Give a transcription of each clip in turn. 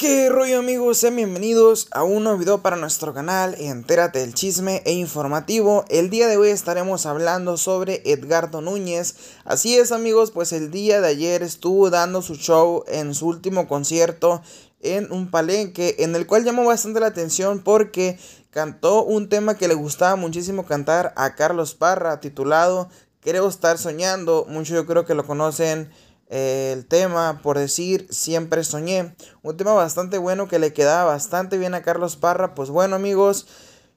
¿Qué rollo amigos? Sean bienvenidos a un nuevo video para nuestro canal Entérate del chisme e informativo El día de hoy estaremos hablando sobre Edgardo Núñez Así es amigos, pues el día de ayer estuvo dando su show en su último concierto en un palenque en el cual llamó bastante la atención porque cantó un tema que le gustaba muchísimo cantar a Carlos Parra titulado Creo estar soñando, muchos yo creo que lo conocen eh, el tema por decir siempre soñé un tema bastante bueno que le quedaba bastante bien a Carlos Parra pues bueno amigos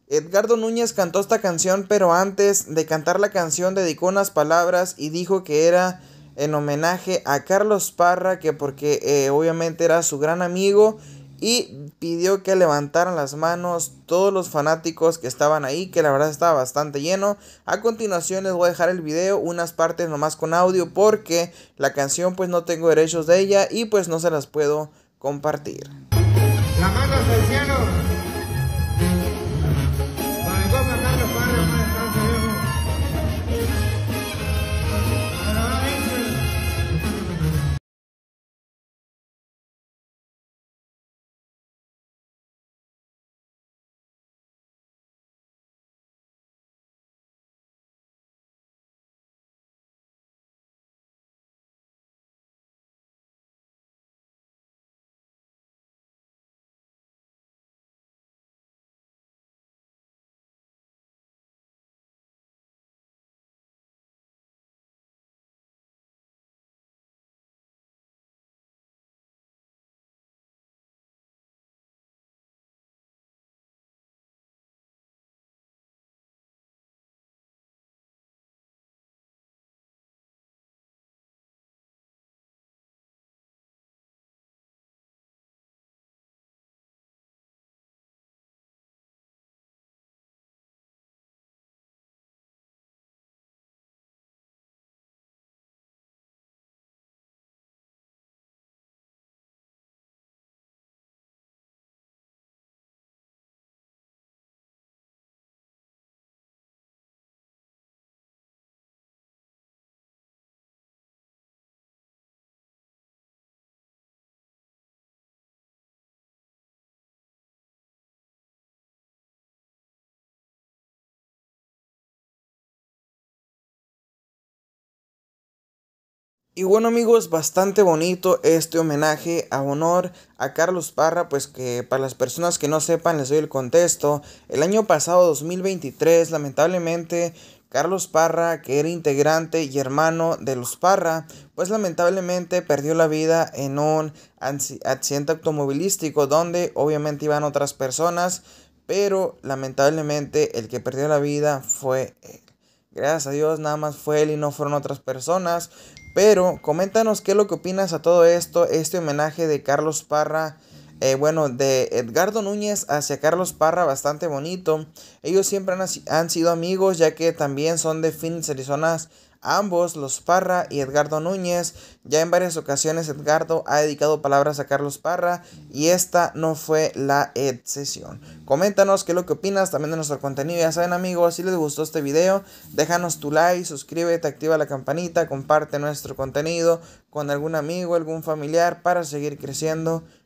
Edgardo Núñez cantó esta canción pero antes de cantar la canción dedicó unas palabras y dijo que era en homenaje a Carlos Parra que porque eh, obviamente era su gran amigo y pidió que levantaran las manos todos los fanáticos que estaban ahí, que la verdad estaba bastante lleno. A continuación les voy a dejar el video, unas partes nomás con audio porque la canción pues no tengo derechos de ella y pues no se las puedo compartir. La mano cielo. Y bueno amigos, bastante bonito este homenaje a honor a Carlos Parra, pues que para las personas que no sepan les doy el contexto. El año pasado 2023, lamentablemente, Carlos Parra, que era integrante y hermano de los Parra, pues lamentablemente perdió la vida en un accidente automovilístico donde obviamente iban otras personas, pero lamentablemente el que perdió la vida fue él. Gracias a Dios, nada más fue él y no fueron otras personas. Pero coméntanos qué es lo que opinas a todo esto, este homenaje de Carlos Parra eh, bueno, de Edgardo Núñez hacia Carlos Parra, bastante bonito. Ellos siempre han, sido amigos, ya que también son de Phoenix, Arizona, ambos, los Parra y Edgardo Núñez. Ya en varias ocasiones Edgardo ha dedicado palabras a Carlos Parra y esta no fue la excepción. Coméntanos qué es lo que opinas también de nuestro contenido. Ya saben amigos, si les gustó este video, déjanos tu like, suscríbete, activa la campanita, comparte nuestro contenido con algún amigo, algún familiar para seguir creciendo